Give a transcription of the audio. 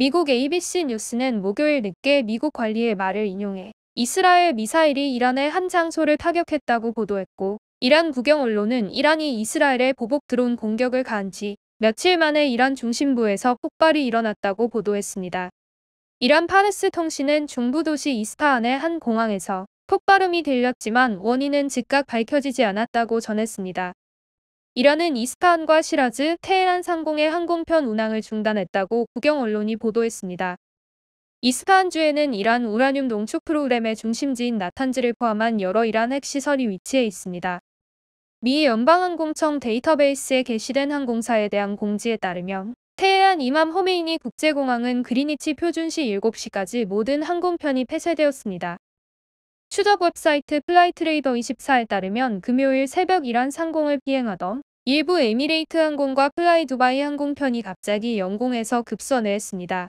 미국 ABC 뉴스는 목요일 늦게 미국 관리의 말을 인용해 이스라엘 미사일이 이란의 한 장소를 타격했다고 보도했고 이란 국영 언론은 이란이 이스라엘에 보복 드론 공격을 가한 지 며칠 만에 이란 중심부에서 폭발이 일어났다고 보도했습니다. 이란 파르스 통신은 중부 도시 이스파한의 한 공항에서 폭발음이 들렸지만 원인은 즉각 밝혀지지 않았다고 전했습니다. 이란은 이스파한과 시라즈, 테헤란 상공의 항공편 운항을 중단했다고 국영 언론이 보도했습니다. 이스파한주에는 이란 우라늄 농축 프로그램의 중심지인 나탄즈를 포함한 여러 이란 핵시설이 위치해 있습니다. 미 연방항공청 데이터베이스에 게시된 항공사에 대한 공지에 따르면 태해안 이맘 호메이니 국제공항은 그리니치 표준시 7시까지 모든 항공편이 폐쇄되었습니다. 추적 웹사이트 플라이트레이더24에 따르면 금요일 새벽 이란 상공을 비행하던 일부 에미레이트 항공과 플라이두바이 항공편이 갑자기 영공에서 급선회했습니다.